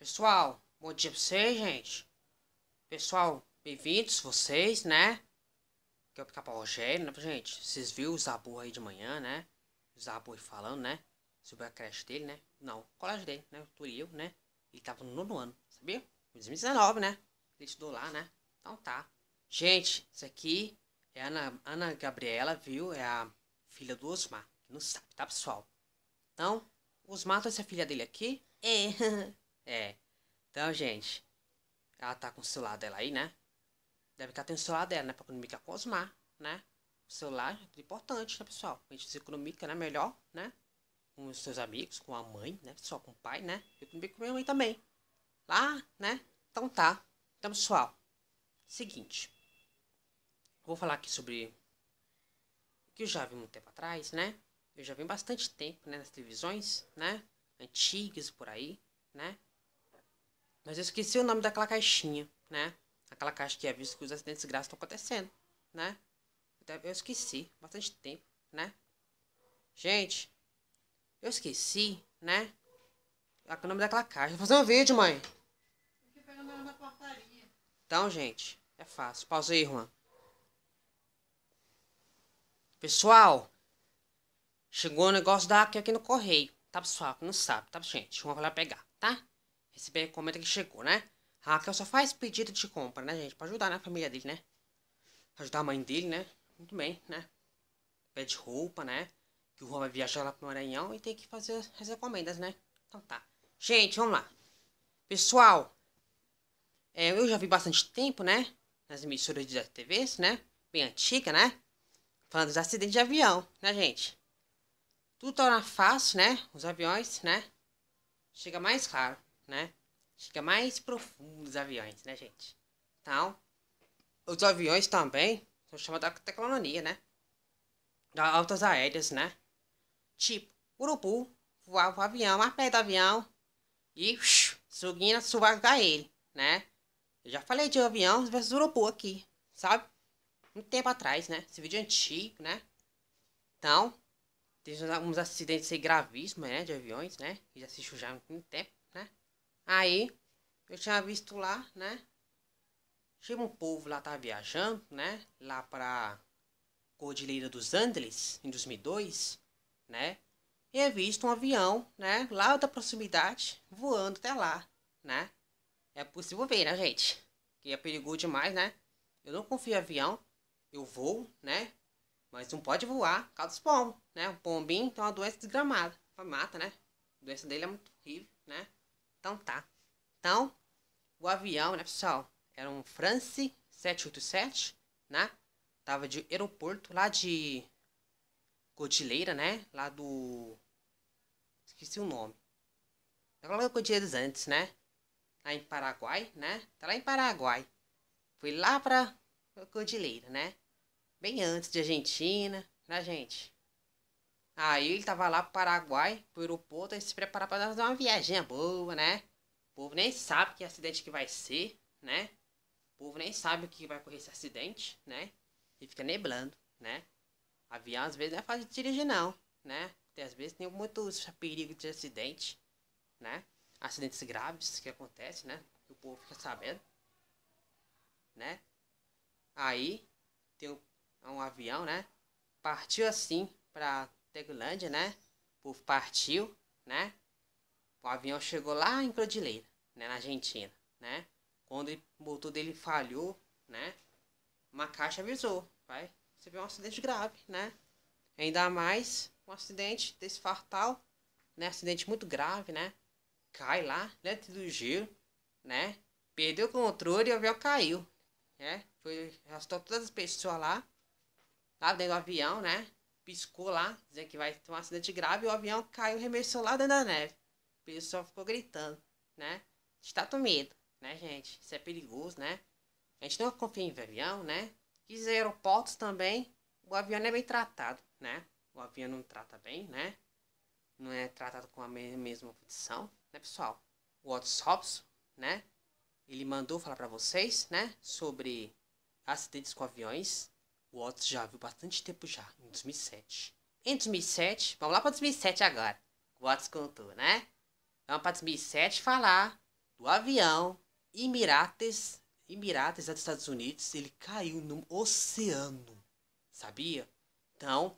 Pessoal, bom dia pra vocês, gente. Pessoal, bem-vindos vocês, né? Que é o Pica-Pau Rogério, né, gente? Vocês viram o Zabu aí de manhã, né? O Zabu aí falando, né? Sobre a creche dele, né? Não, o colégio dele, né? O Turiel, né? Ele tava no nono ano, sabia? 2019, né? Ele estudou lá, né? Então tá. Gente, isso aqui é a Ana, Ana Gabriela, viu? É a filha do Osmar. Não sabe, tá, pessoal? Então, o Osmar trouxe a filha dele aqui. É. É. Então, gente. Ela tá com o celular dela aí, né? Deve estar tendo o celular dela, né? Pra economia é Cosmar, né? O celular é importante, né, pessoal? A gente se economica, né? Melhor, né? Com os seus amigos, com a mãe, né? Só com o pai, né? Eu com a minha mãe também. Lá, né? Então tá. Então, pessoal. Seguinte. Vou falar aqui sobre o que eu já vi muito tempo atrás, né? Eu já vi bastante tempo, né? Nas televisões, né? Antigas por aí, né? Mas eu esqueci o nome daquela caixinha, né? Aquela caixa que avisa é que os acidentes graves estão acontecendo, né? Eu esqueci, bastante tempo, né? Gente, eu esqueci, né? O nome daquela caixa. Vou fazer um vídeo, mãe. Então, gente, é fácil. Pausa aí, Juan. Pessoal, chegou o um negócio da aqui, aqui no correio. Tá, pessoal? Não sabe, tá, gente? Vamos vai lá pegar, tá? Esse bem comenta que chegou, né? Raquel só faz pedido de compra, né, gente? Pra ajudar na né, família dele, né? Pra ajudar a mãe dele, né? Muito bem, né? Pede roupa, né? Que o Juan vai viajar lá pro Maranhão e tem que fazer as encomendas, né? Então tá. Gente, vamos lá. Pessoal, é, eu já vi bastante tempo, né? Nas emissoras de TVs, né? Bem antiga, né? Falando dos acidentes de avião, né, gente? Tudo torna fácil, né? Os aviões, né? Chega mais caro né? Chega mais profundo dos aviões, né, gente? Então, os aviões também são chamados de tecnologia né? Da altas aéreas, né? Tipo, urubu voava o avião, a pé do avião e suguinha suvagar ele, né? Eu já falei de avião versus urubu aqui, sabe? Um tempo atrás, né? Esse vídeo é antigo, né? Então, teve uns acidentes gravíssimos, né? De aviões, né? Que já se já há muito tempo. Aí, eu tinha visto lá, né? Tinha um povo lá, tava viajando, né? Lá pra Cordilheira dos Andes, em 2002, né? E eu é visto um avião, né? Lá da proximidade, voando até lá, né? É possível ver, né, gente? Que é perigoso demais, né? Eu não confio em avião. Eu vou, né? Mas não pode voar por causa dos pombos, né? O pombinho tem uma doença desgramada. Mata, né? A doença dele é muito horrível, né? Então tá. Então, o avião, né, pessoal? Era um France 787, né? Tava de aeroporto lá de Cordilheira, né? Lá do. Esqueci o nome. Tava lá Cordilheiras antes, né? Lá em Paraguai, né? Tá lá em Paraguai. Fui lá pra Cordilheira, né? Bem antes de Argentina, né, gente? Aí ele tava lá pro Paraguai, pro aeroporto, se preparar pra fazer uma viagem boa, né? O povo nem sabe que acidente que vai ser, né? O povo nem sabe o que vai ocorrer esse acidente, né? E fica neblando, né? Avião às vezes não é fácil de dirigir não, né? Tem, às vezes tem muito perigo de acidente, né? Acidentes graves que acontecem, né? Que o povo fica sabendo, né? Aí tem um, um avião, né? Partiu assim pra Tegulândia, né? O povo partiu, né? O avião chegou lá em Crodileira, né? Na Argentina, né? Quando o motor dele falhou, né? Uma caixa avisou, vai. Você vê um acidente grave, né? Ainda mais um acidente desse fartal, né? Acidente muito grave, né? Cai lá, dentro né? do giro, né? Perdeu o controle e o avião caiu, né? Foi, arrastou todas as pessoas lá, lá dentro do avião, né? piscou lá, dizendo que vai ter um acidente grave, e o avião caiu e remessou lá dentro da neve. O pessoal ficou gritando, né? A gente tá com medo, né, gente? Isso é perigoso, né? A gente não confia em avião, né? E os aeroportos também, o avião não é bem tratado, né? O avião não trata bem, né? Não é tratado com a mesma condição, né, pessoal? O Otis Hobbs, né? Ele mandou falar para vocês, né? Sobre acidentes com aviões, o Otis já viu bastante tempo já, em 2007. Em 2007, vamos lá para 2007 agora. O Otis contou, né? Vamos para 2007 falar do avião Emirates, Emirates dos Estados Unidos, ele caiu no oceano, sabia? Então,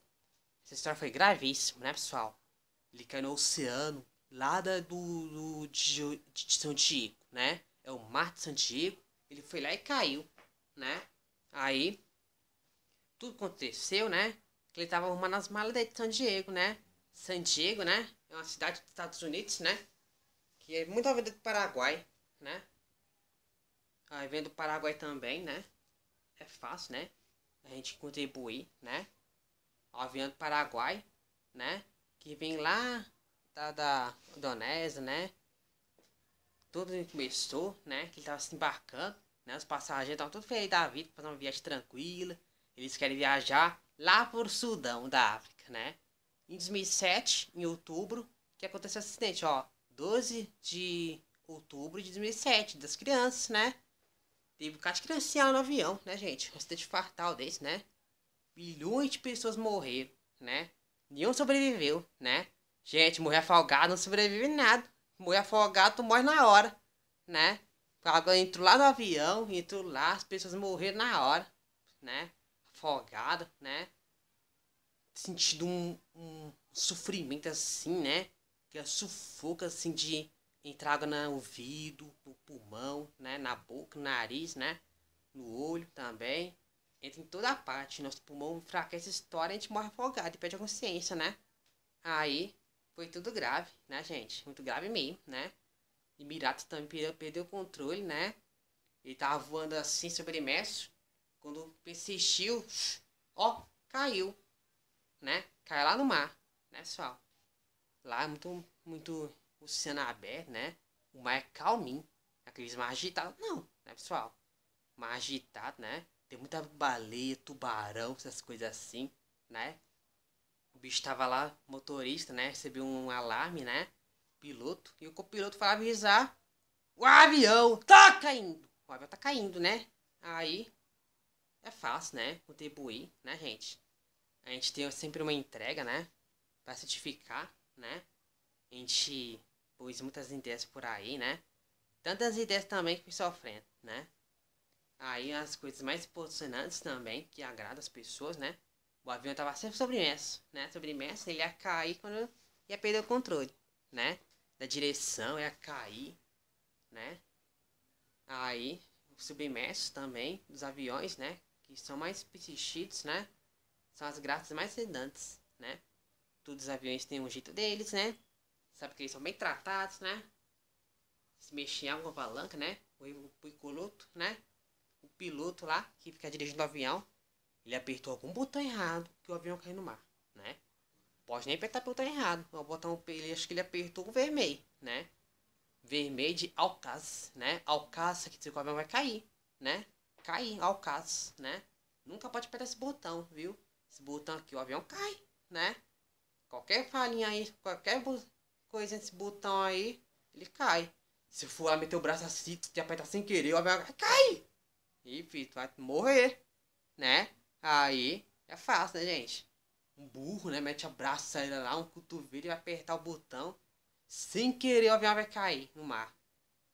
essa história foi gravíssima, né, pessoal? Ele caiu no oceano lá da, do, do de, de São Diego, né? É o Mar de San Diego. Ele foi lá e caiu, né? Aí tudo aconteceu, né? Que ele tava arrumando as malas daí de San Diego, né? San Diego, né? É uma cidade dos Estados Unidos, né? Que é muito a do Paraguai, né? Aí ah, vem do Paraguai também, né? É fácil, né? A gente contribuir, né? O avião do Paraguai, né? Que vem lá da, da Indonésia, né? Tudo começou, né? Que ele tava se embarcando, né? Os passageiros estavam tudo feliz da vida, fazer uma viagem tranquila, eles querem viajar lá por Sudão da África, né? Em 2007, em outubro, que aconteceu esse acidente, ó. 12 de outubro de 2007, das crianças, né? Teve um caso de no avião, né, gente? Um acidente fatal desse, né? Bilhões de pessoas morreram, né? Nenhum sobreviveu, né? Gente, morrer afogado não sobrevive nada. Morrer afogado, tu morre na hora, né? Entrou lá no avião, entrou lá, as pessoas morreram na hora, né? afogado, né? Sentido um, um sofrimento assim, né? Que é sufoco assim de entrar água no ouvido, no pulmão, né? Na boca, no nariz, né? No olho também. Entra em toda a parte. Nosso pulmão enfraquece história, a gente morre afogado e perde a consciência, né? Aí foi tudo grave, né, gente? Muito grave mesmo, né? E Mirato também perdeu o controle, né? Ele tava voando assim, submerso. Quando persistiu, ó, caiu, né? Caiu lá no mar, né, pessoal? Lá é muito, muito oceano aberto, né? O mar é calminho, aqueles mar agitado, não, né, pessoal? Mar agitado, né? Tem muita baleia, tubarão, essas coisas assim, né? O bicho tava lá, motorista, né? Recebeu um alarme, né? Piloto. E o copiloto foi avisar o avião tá caindo. O avião tá caindo, né? Aí é fácil, né? Contribuir, né, gente? A gente tem sempre uma entrega, né? Para certificar, né? A gente pôs muitas ideias por aí, né? Tantas ideias também que fui sofrendo, né? Aí as coisas mais posicionantes também, que agradam as pessoas, né? O avião tava sempre sobremerso, né? Sobremerso, ele ia cair quando ia perder o controle, né? Da direção, ia cair, né? Aí, submerso também dos aviões, né? que são mais pedidos, né? São as graças mais sedantes, né? Todos os aviões têm um jeito deles, né? Sabe que eles são bem tratados, né? Se mexer em alguma palanca, né? O, piloto, né? O piloto lá, que fica dirigindo o avião, ele apertou algum botão errado que o avião caiu no mar, né? Pode nem apertar o botão errado. O botão, ele, acho que ele apertou o vermelho, né? Vermelho de alcaça, né? Alcaça que o avião vai cair, né? cair ao caso, né? Nunca pode apertar esse botão, viu? Esse botão aqui, o avião cai, né? Qualquer falinha aí, qualquer coisa nesse botão aí, ele cai. Se for lá meter o braço assim, te apertar sem querer, o avião cai! E, filho, tu vai morrer, né? Aí é fácil, né, gente? Um burro, né? Mete a braça, sai lá, um cotovelo e vai apertar o botão. Sem querer, o avião vai cair no mar,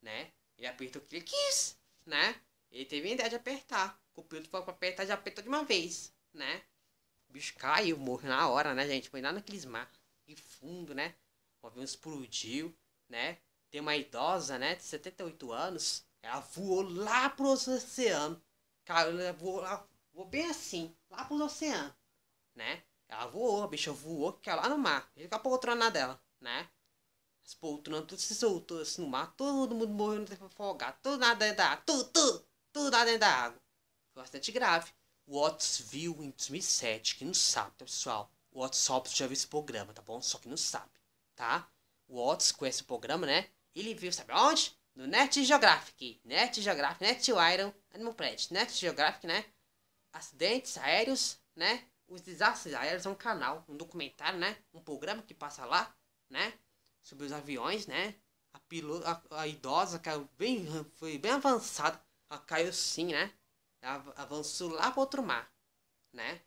né? Ele apertou o que ele quis, né? Ele teve a ideia de apertar. O piloto falou pra apertar, já apertou de uma vez, né? O bicho caiu, morreu na hora, né, gente? Foi lá naqueles mar de fundo, né? O avião explodiu, né? Tem uma idosa, né, de 78 anos. Ela voou lá pro oceano. Cara, ela voou lá, voou bem assim, lá pro oceano, né? Ela voou, a bicha voou, que é lá no mar. Ele ficou a poltrona dela, né? As poltronas tudo se soltou assim no mar, todo mundo tem de afogar, tudo nada, tudo, tudo tudo lá dentro da água. Foi bastante grave. O Otis viu em 2007, que não sabe, tá, pessoal? O Otis Hobbs já viu esse programa, tá bom? Só que não sabe, tá? O Otis conhece o programa, né? Ele viu, sabe onde? No Net Geographic. Net Geographic, Net Iron, Animal Planet. Net Geographic, né? Acidentes aéreos, né? Os desastres aéreos é um canal, um documentário, né? Um programa que passa lá, né? Sobre os aviões, né? A, piloto, a, a idosa, que bem, foi bem avançada a sim né? Tá, avançou lá para outro mar, né?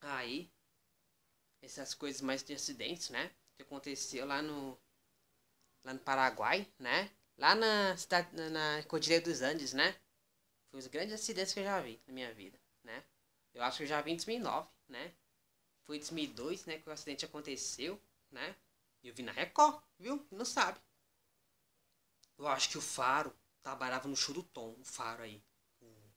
Aí, essas coisas mais de acidentes, né? Que aconteceu lá no, lá no Paraguai, né? Lá na cidade, na, na Cordilheira dos Andes, né? Foi um dos grandes acidentes que eu já vi na minha vida, né? Eu acho que eu já vi em 2009, né? Foi em 2002, né? Que o acidente aconteceu, né? Eu vi na Record, viu? Não sabe. Eu acho que o Faro trabalhava no show do Tom, o Faro aí, o,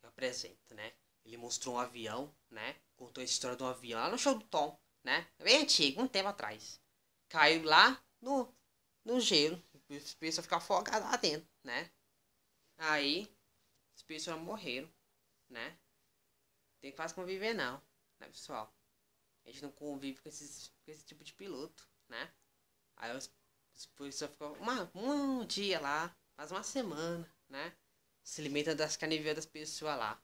que apresenta, né? Ele mostrou um avião, né? Contou a história do um avião lá no show do Tom, né? É bem antigo, um tempo atrás. Caiu lá no, no gelo. Os pessoas ficaram afogados lá dentro, né? Aí, as pessoas morreram, né? Tem que fazer conviver não, né, pessoal? A gente não convive com, esses, com esse tipo de piloto, né? Aí os, as pessoas ficam um dia lá, faz uma semana, né? Se alimenta das canivias das pessoas lá,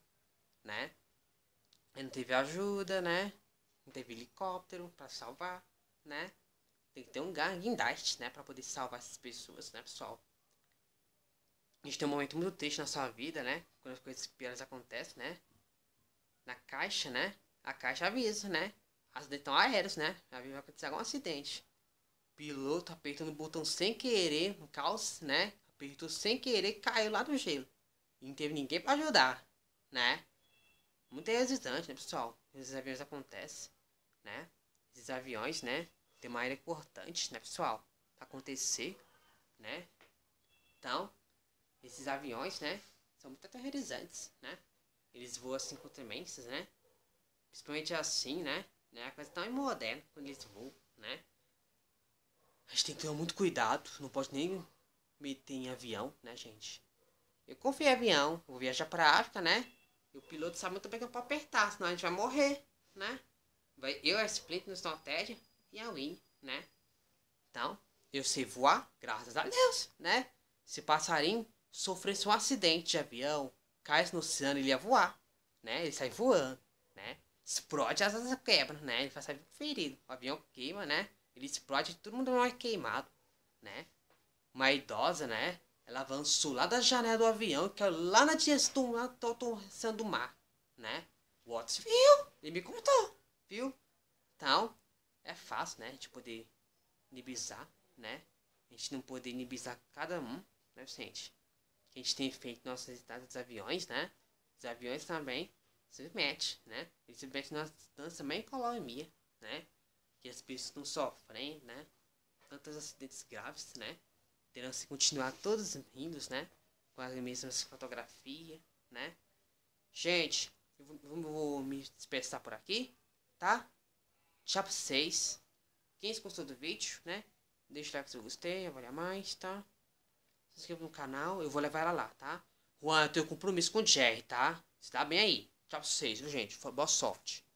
né? Ele não teve ajuda, né? Não teve helicóptero para salvar, né? Tem que ter um guindaste, né? Pra poder salvar essas pessoas, né, pessoal? A gente tem um momento muito triste na sua vida, né? Quando as coisas piores acontecem, né? Na caixa, né? A caixa avisa, né? Acidentão aéreas, né? Avisa vai acontecer algum acidente. Piloto apertando o botão sem querer, um caos, né? apertou sem querer caiu lá do gelo. E não teve ninguém para ajudar, né? Muito hesitante, né, pessoal? Esses aviões acontecem, né? Esses aviões, né? Tem uma área importante, né, pessoal? Acontecer, né? Então, esses aviões, né? São muito aterrorizantes, né? Eles voam assim com tremências, né? Principalmente assim, né? né? A coisa tão moderna quando eles voam, né? A gente tem que tomar muito cuidado, não pode nem meter em avião, né, gente? Eu confio em avião, vou viajar pra África, né? E o piloto sabe muito bem que é pra apertar, senão a gente vai morrer, né? Vai, eu, a Split, no Estratégia e a Win, né? Então, eu sei voar, graças a Deus, né? Se passarinho sofresse um acidente de avião, caísse no oceano, ele ia voar, né? Ele sai voando, né? Explode, as asas quebram, né? Ele vai sair ferido. O avião queima, né? Ele explode, todo mundo é queimado, né? uma idosa, né? Ela avançou lá da janela do avião, que é lá na direção do, do mar, né? O Watts viu, ele me contou, viu? Então, é fácil, né? A gente poder inibizar, né? A gente não poder inibizar cada um, né, gente? Que a gente tem feito nossas estados dos aviões, né? Os aviões também se metem, né? Eles se metem nas distância também com a né? Que as pessoas estão sofrendo, né? Tantos acidentes graves, né? terão que continuar todos rindo, né? Com as mesmas fotografias, né? Gente, eu vou, vou me dispersar por aqui, tá? Tchau pra vocês. Quem gostou do vídeo, né? Deixa o like se eu gostei, avalia mais, tá? Se inscreva no canal, eu vou levar ela lá, tá? Juan, eu tenho compromisso com o Jerry, tá? Se dá tá bem aí. Tchau pra vocês, viu, gente? Boa sorte.